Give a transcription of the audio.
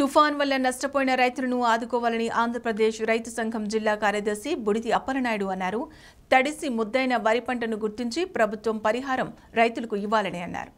తుఫాన్ వల్ల నష్టపోయిన రైతులను ఆదుకోవాలని ఆంధ్రప్రదేశ్ రైతు సంఘం జిల్లా కార్యదర్శి బుడితి అప్పలనాయుడు అన్నారు తడిసి ముద్దైన వరి పంటను గుర్తించి ప్రభుత్వం పరిహారం రైతులకు ఇవ్వాలని అన్నారు